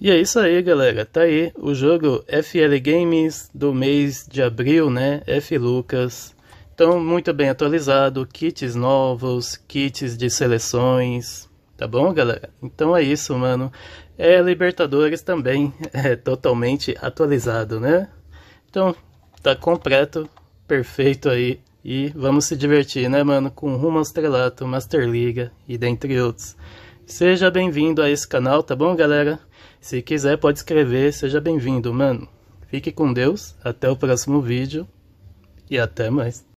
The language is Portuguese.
E é isso aí, galera. Tá aí o jogo FL Games do mês de abril, né? F Lucas. Então, muito bem atualizado, kits novos, kits de seleções, tá bom, galera? Então é isso, mano. É Libertadores também, é totalmente atualizado, né? Então, tá completo, perfeito aí. E vamos se divertir, né, mano? Com rumo ao estrelato, Master Liga e dentre outros. Seja bem-vindo a esse canal, tá bom, galera? Se quiser, pode escrever. Seja bem-vindo, mano. Fique com Deus. Até o próximo vídeo. E até mais.